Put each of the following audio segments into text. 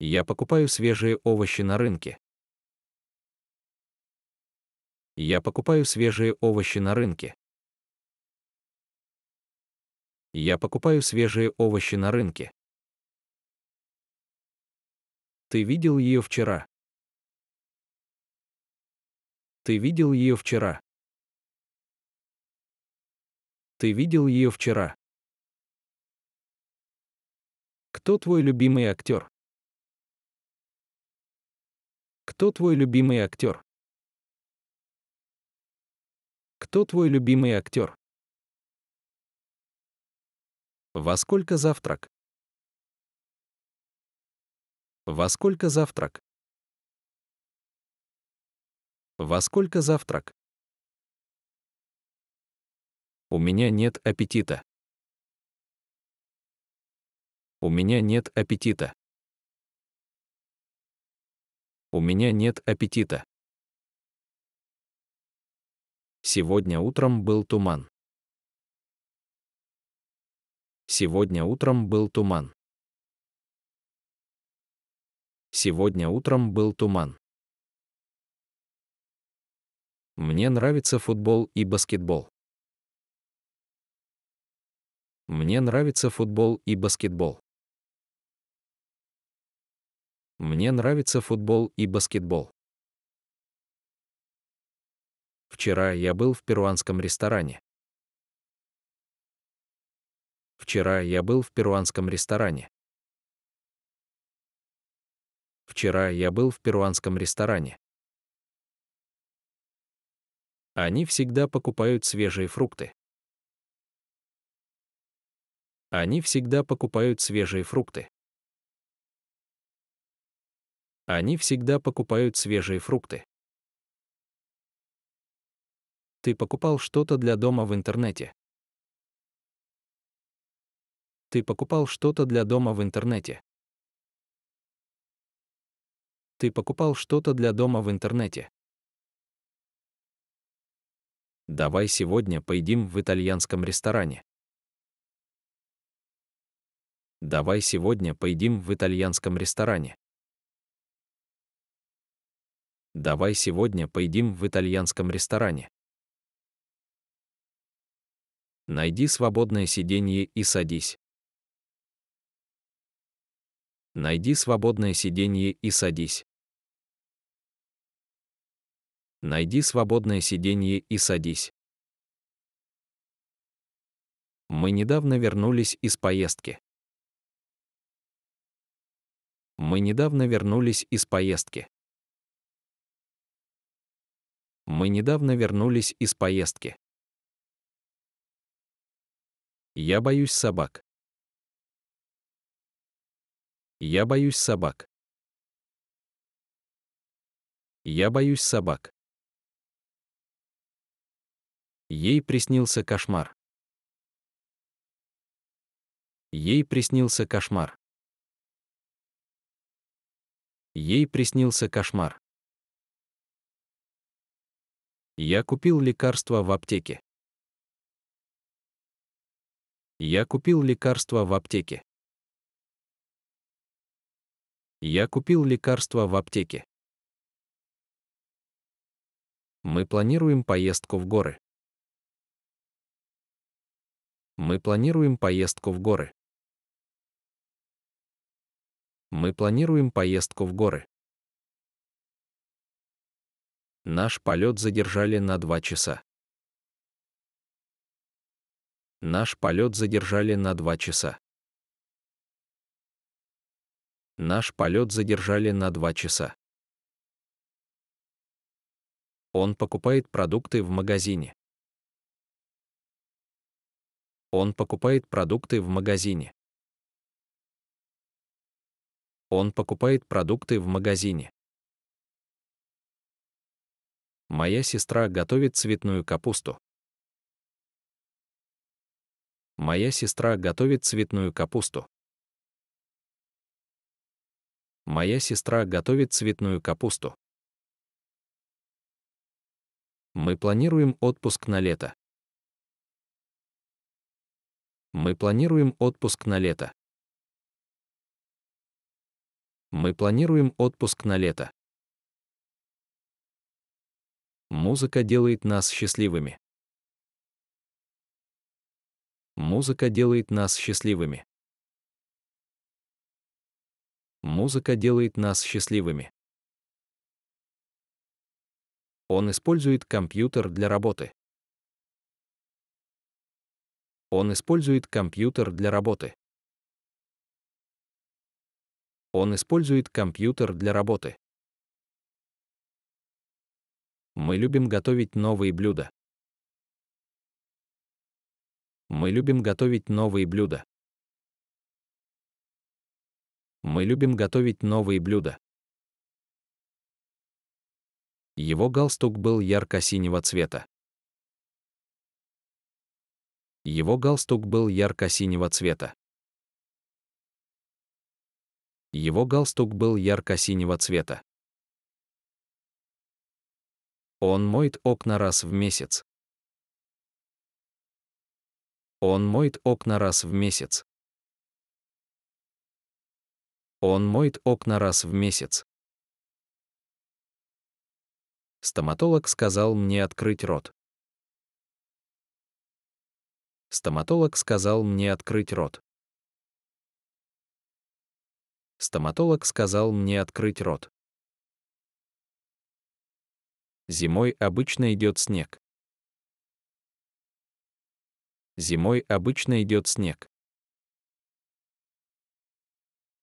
Я покупаю свежие овощи на рынке. Я покупаю свежие овощи на рынке. Я покупаю свежие овощи на рынке. Ты видел ее вчера? Ты видел ее вчера? Ты видел ее вчера? Кто твой любимый актер? Кто твой любимый актер? Кто твой любимый актер? Во сколько завтрак? Во сколько завтрак? Во сколько завтрак? У меня нет аппетита. У меня нет аппетита. У меня нет аппетита. Сегодня утром был туман. Сегодня утром был туман. Сегодня утром был туман. Мне нравится футбол и баскетбол. Мне нравится футбол и баскетбол. Мне нравится футбол и баскетбол. Вчера я был в перуанском ресторане. Вчера я был в перуанском ресторане. Вчера я был в перуанском ресторане. Они всегда покупают свежие фрукты. Они всегда покупают свежие фрукты. Они всегда покупают свежие фрукты. Ты покупал что-то для дома в интернете. Ты покупал что-то для дома в интернете. Ты покупал что-то для дома в интернете. Давай сегодня поедим в итальянском ресторане. Давай сегодня поедим в итальянском ресторане. Давай сегодня поедим в итальянском ресторане. Найди свободное сиденье и садись. Найди свободное сиденье и садись. Найди свободное сиденье и садись. Мы недавно вернулись из поездки. Мы недавно вернулись из поездки. Мы недавно вернулись из поездки. Я боюсь собак. Я боюсь собак. Я боюсь собак. Ей приснился кошмар. Ей приснился кошмар. Ей приснился кошмар. Я купил лекарство в аптеке. Я купил лекарство в аптеке. Я купил лекарство в аптеке. Мы планируем поездку в горы. Мы планируем поездку в горы. Мы планируем поездку в горы. Наш полет задержали на два часа. Наш полет задержали на два часа. Наш полет задержали на два часа. Он покупает продукты в магазине. Он покупает продукты в магазине. Он покупает продукты в магазине. Моя сестра готовит цветную капусту. Моя сестра готовит цветную капусту. Моя сестра готовит цветную капусту. Мы планируем отпуск на лето. Мы планируем отпуск на лето. Мы планируем отпуск на лето. Музыка делает нас счастливыми. Музыка делает нас счастливыми. Музыка делает нас счастливыми. Он использует компьютер для работы. Он использует компьютер для работы. Он использует компьютер для работы. Мы любим готовить новые блюда. Мы любим готовить новые блюда. Мы любим готовить новые блюда. Его галстук был ярко-синего цвета. Его галстук был ярко-синего цвета. Его галстук был ярко-синего цвета. Он моет окна раз в месяц. Он моет окна раз в месяц. Он моет окна раз в месяц. Стоматолог сказал мне открыть рот. Стоматолог сказал мне открыть рот. Стоматолог сказал мне открыть рот. Зимой обычно идет снег. Зимой обычно идет снег.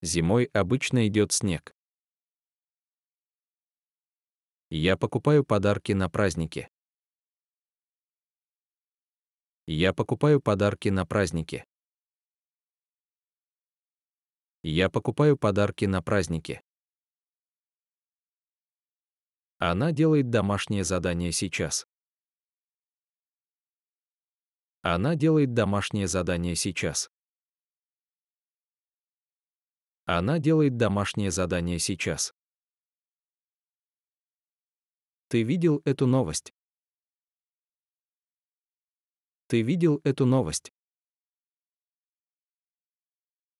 Зимой обычно идет снег. Я покупаю подарки на праздники. Я покупаю подарки на праздники. Я покупаю подарки на праздники. Она делает домашнее задание сейчас. Она делает домашнее задание сейчас. Она делает домашнее задание сейчас. Ты видел эту новость? Ты видел эту новость?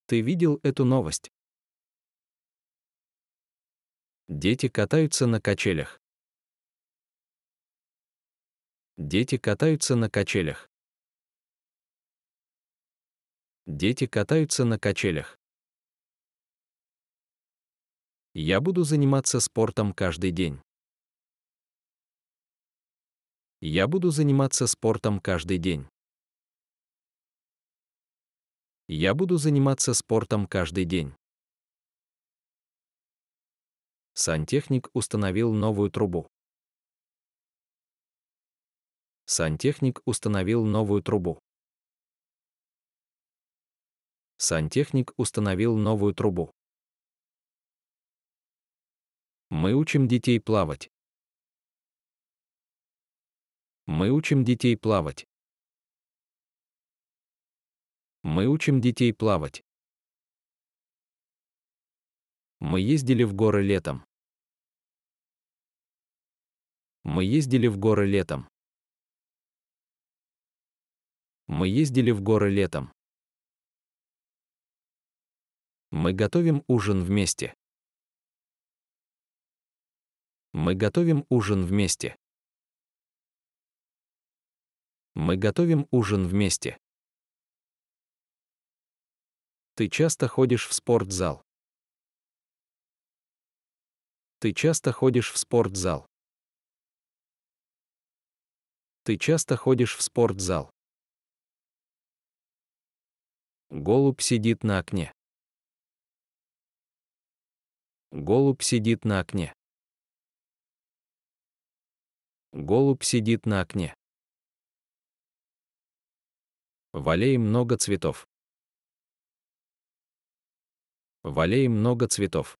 Ты видел эту новость? Дети катаются на качелях. Дети катаются на качелях. Дети катаются на качелях. Я буду заниматься спортом каждый день. Я буду заниматься спортом каждый день. Я буду заниматься спортом каждый день. Сантехник установил новую трубу. Сантехник установил новую трубу. Сантехник установил новую трубу. Мы учим детей плавать. Мы учим детей плавать. Мы учим детей плавать. Мы ездили в горы летом. Мы ездили в горы летом. Мы ездили в горы летом. Мы готовим ужин вместе. Мы готовим ужин вместе. Мы готовим ужин вместе. Ты часто ходишь в спортзал. Ты часто ходишь в спортзал. Ты часто ходишь в спортзал. Голубь сидит на окне. Голубь сидит на окне. Голубь сидит на окне. В аллее много цветов. В аллее много цветов.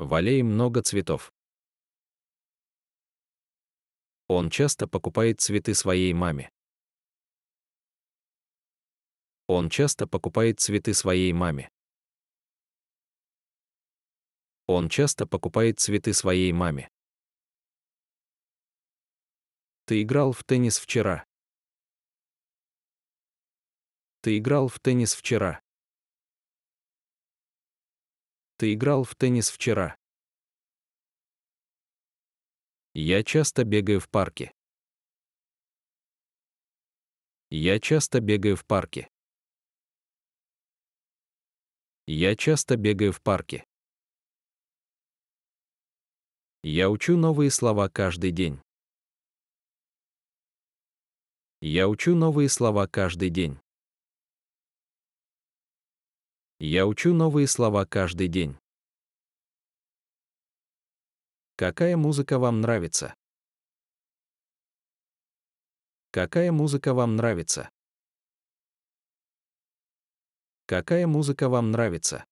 В аллее много цветов. Он часто покупает цветы своей маме. Он часто покупает цветы своей маме. Он часто покупает цветы своей маме. Ты играл в теннис вчера. Ты играл в теннис вчера. Ты играл в теннис вчера. Я часто бегаю в парке. Я часто бегаю в парке. Я часто бегаю в парке. Я учу новые слова каждый день. Я учу новые слова каждый день. Я учу новые слова каждый день. Какая музыка вам нравится? Какая музыка вам нравится? Какая музыка вам нравится?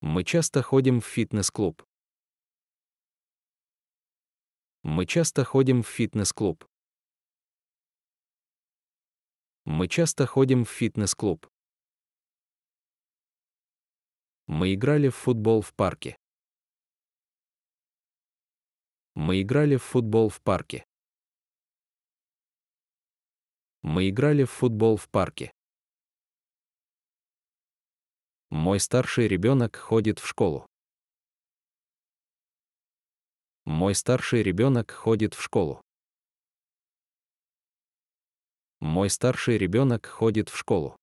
Мы часто ходим в фитнес-клуб. Мы часто ходим в фитнес-клуб. Мы часто ходим в фитнес-клуб. Мы играли в футбол в парке. Мы играли в футбол в парке. Мы играли в футбол в парке. Мой старший ребенок ходит в школу. Мой старший ребенок ходит в школу. Мой старший ребенок ходит в школу.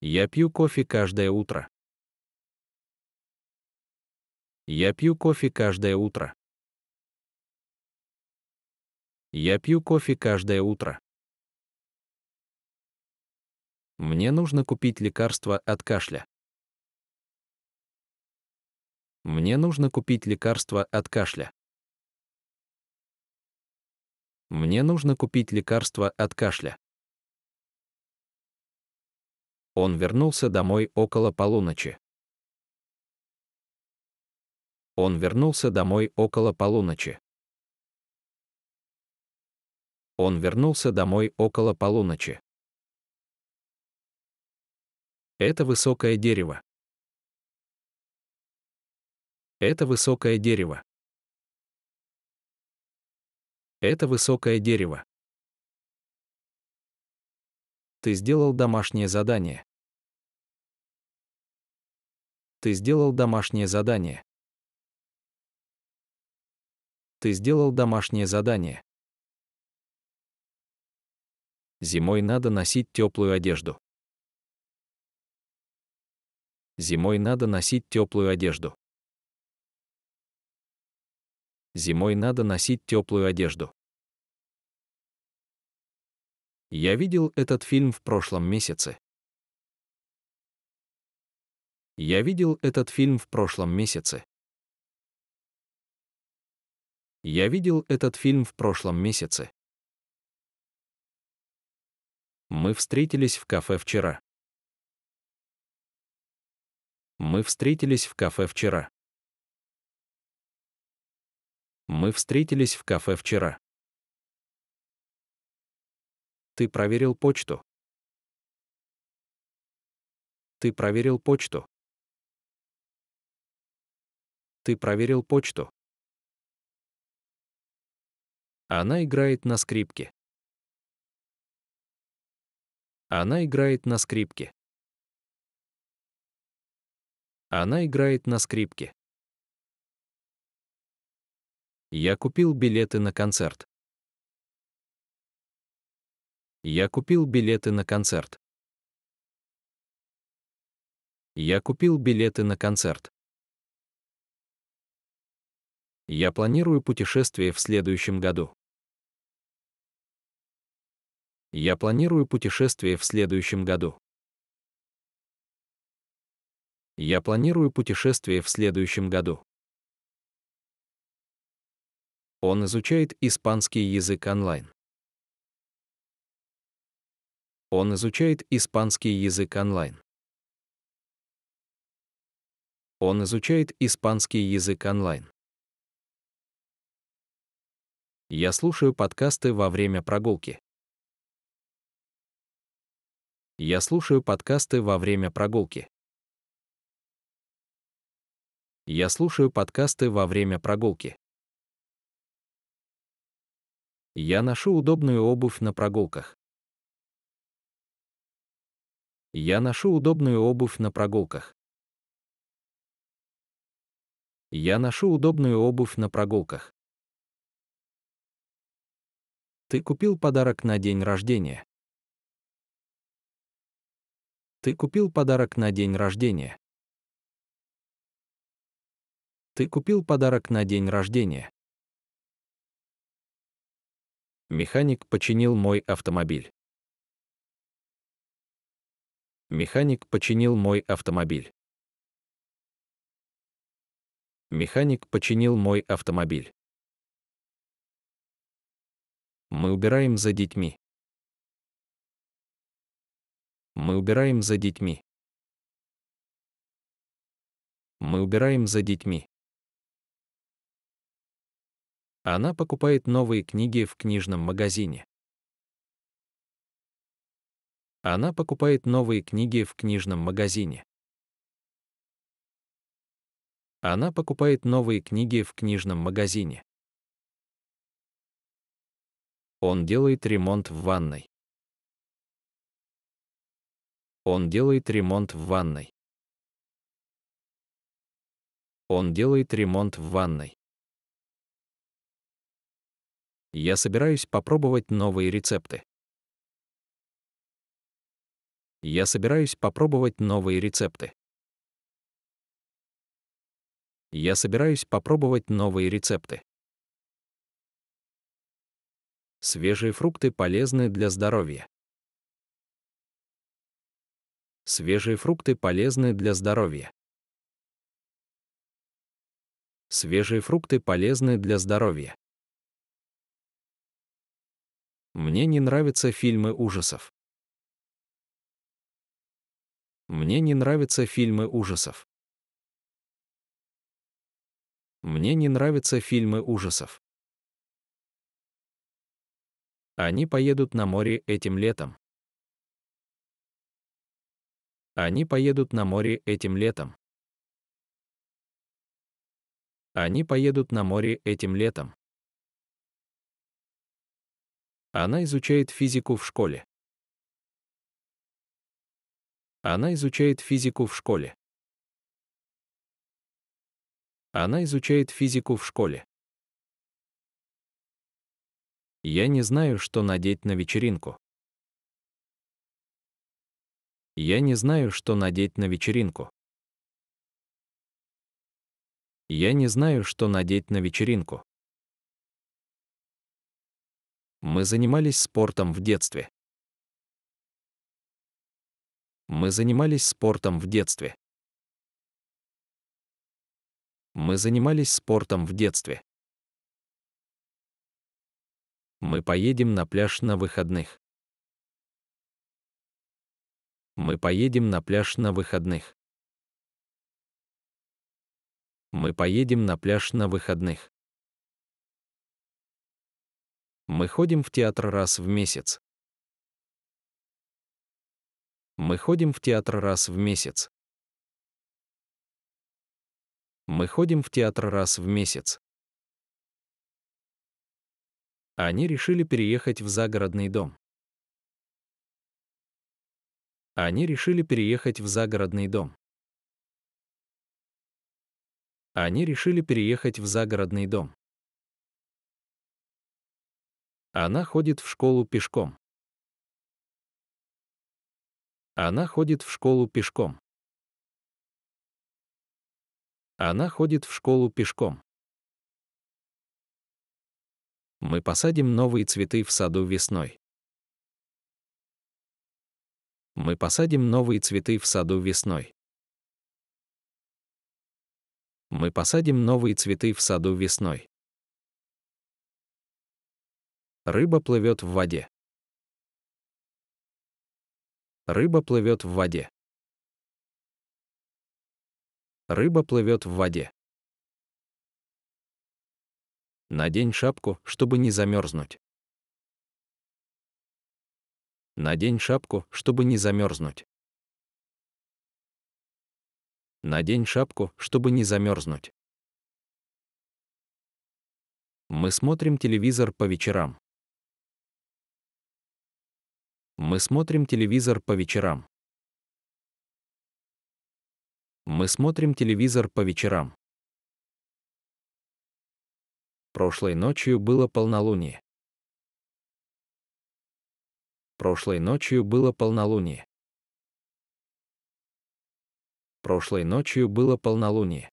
Я пью кофе каждое утро. Я пью кофе каждое утро. Я пью кофе каждое утро. Мне нужно купить лекарство от кашля. Мне нужно купить лекарство от кашля. Мне нужно купить лекарство от кашля. Он вернулся домой около полуночи. Он вернулся домой около полуночи. Он вернулся домой около полуночи. Это высокое дерево. Это высокое дерево. Это высокое дерево. Ты сделал домашнее задание. Ты сделал домашнее задание. Ты сделал домашнее задание. Зимой надо носить теплую одежду. Зимой надо носить теплую одежду зимой надо носить теплую одежду. Я видел этот фильм в прошлом месяце. Я видел этот фильм в прошлом месяце. Я видел этот фильм в прошлом месяце. Мы встретились в кафе вчера. Мы встретились в кафе вчера. Мы встретились в кафе вчера. Ты проверил почту. Ты проверил почту. Ты проверил почту. Она играет на скрипке. Она играет на скрипке. Она играет на скрипке. Я купил билеты на концерт. Я купил билеты на концерт. Я купил билеты на концерт. Я планирую путешествие в следующем году. Я планирую путешествие в следующем году. Я планирую путешествие в следующем году. Он изучает испанский язык онлайн. Он изучает испанский язык онлайн. Он изучает испанский язык онлайн. Я слушаю подкасты во время прогулки. Я слушаю подкасты во время прогулки. Я слушаю подкасты во время прогулки. Я ношу удобную обувь на прогулках. Я ношу удобную обувь на прогулках. Я ношу удобную обувь на прогулках. Ты купил подарок на день рождения. Ты купил подарок на день рождения. Ты купил подарок на день рождения. Механик починил мой автомобиль. Механик починил мой автомобиль. Механик починил мой автомобиль. Мы убираем за детьми. Мы убираем за детьми. Мы убираем за детьми. Она покупает новые книги в книжном магазине. Она покупает новые книги в книжном магазине. Она покупает новые книги в книжном магазине. Он делает ремонт в ванной. Он делает ремонт в ванной. Он делает ремонт в ванной. Я собираюсь попробовать новые рецепты. Я собираюсь попробовать новые рецепты. Я собираюсь попробовать новые рецепты. Свежие фрукты полезны для здоровья. Свежие фрукты полезны для здоровья. Свежие фрукты полезны для здоровья. Мне не нравятся фильмы ужасов. Мне не нравятся фильмы ужасов. Мне не нравятся фильмы ужасов. Они поедут на море этим летом. Они поедут на море этим летом. Они поедут на море этим летом. Она изучает физику в школе. Она изучает физику в школе. Она изучает физику в школе. Я не знаю, что надеть на вечеринку. Я не знаю, что надеть на вечеринку. Я не знаю, что надеть на вечеринку. Мы занимались спортом в детстве. Мы занимались спортом в детстве. Мы занимались спортом в детстве. Мы поедем на пляж на выходных. Мы поедем на пляж на выходных. Мы поедем на пляж на выходных. Мы ходим в театр раз в месяц. Мы ходим в театр раз в месяц. Мы ходим в театр раз в месяц. Они решили переехать в загородный дом. Они решили переехать в загородный дом. Они решили переехать в загородный дом. Она ходит в школу пешком. Она ходит в школу пешком. Она ходит в школу пешком. Мы посадим новые цветы в саду весной. Мы посадим новые цветы в саду весной. Мы посадим новые цветы в саду весной. Рыба плывет в воде. Рыба плывет в воде. Рыба плывет в воде. Надень шапку, чтобы не замерзнуть. Надень шапку, чтобы не замерзнуть. Надень шапку, чтобы не замерзнуть. Мы смотрим телевизор по вечерам. Мы смотрим телевизор по вечерам. Мы смотрим телевизор по вечерам. Прошлой ночью было полнолуние. Прошлой ночью было полнолуние. Прошлой ночью было полнолуние.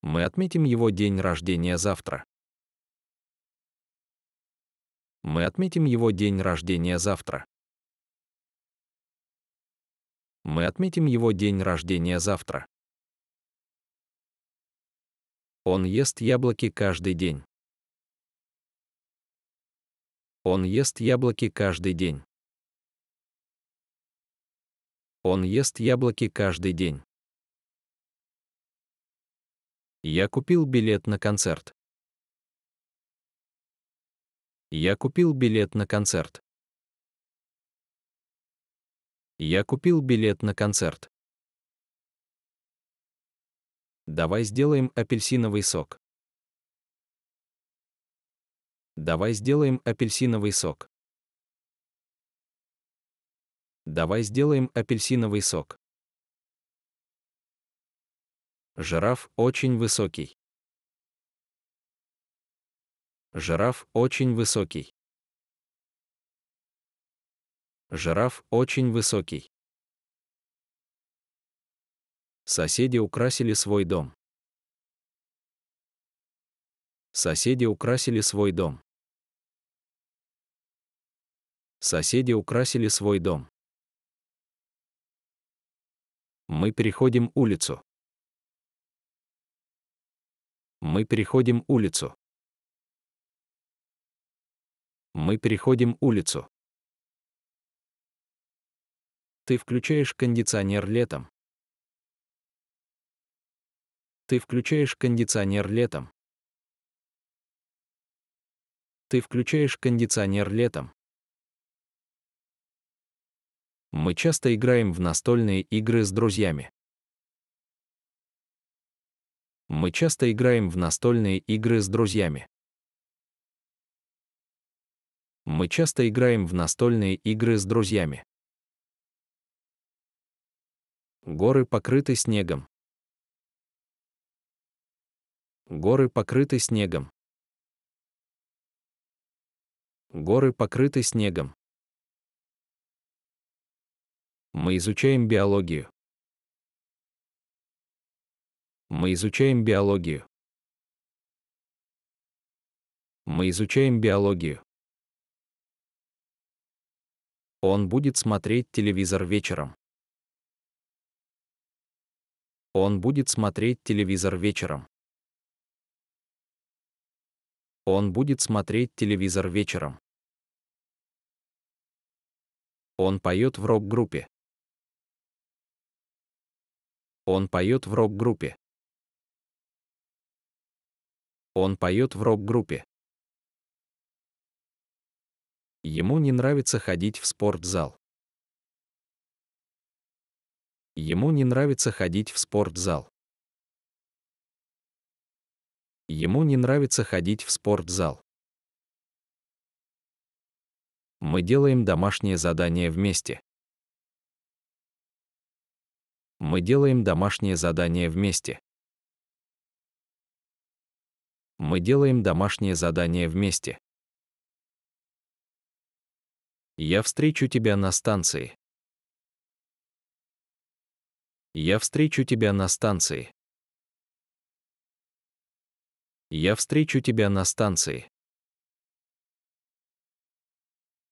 Мы отметим его день рождения завтра. Мы отметим его день рождения завтра. Мы отметим его день рождения завтра. Он ест яблоки каждый день. Он ест яблоки каждый день. Он ест яблоки каждый день. Я купил билет на концерт. Я купил билет на концерт. Я купил билет на концерт. Давай сделаем апельсиновый сок. Давай сделаем апельсиновый сок. Давай сделаем апельсиновый сок. Жираф очень высокий. Жираф очень высокий. Жираф очень высокий. Соседи украсили свой дом. Соседи украсили свой дом. Соседи украсили свой дом. Мы переходим улицу. Мы переходим улицу. Мы переходим улицу. Ты включаешь кондиционер летом. Ты включаешь кондиционер летом. Ты включаешь кондиционер летом. Мы часто играем в настольные игры с друзьями. Мы часто играем в настольные игры с друзьями мы часто играем в настольные игры с друзьями. Горы покрыты снегом. Горы покрыты снегом. Горы покрыты снегом. Мы изучаем биологию. Мы изучаем биологию. Мы изучаем биологию. Он будет смотреть телевизор вечером. Он будет смотреть телевизор вечером. Он будет смотреть телевизор вечером. Он поет в рок-группе. Он поет в рок-группе. Он поет в рок-группе. Ему не нравится ходить в спортзал. Ему не нравится ходить в спортзал. Ему не нравится ходить в спортзал. Мы делаем домашнее задание вместе. Мы делаем домашнее задание вместе. Мы делаем домашнее задание вместе. Я встречу тебя на станции. Я встречу тебя на станции. Я встречу тебя на станции.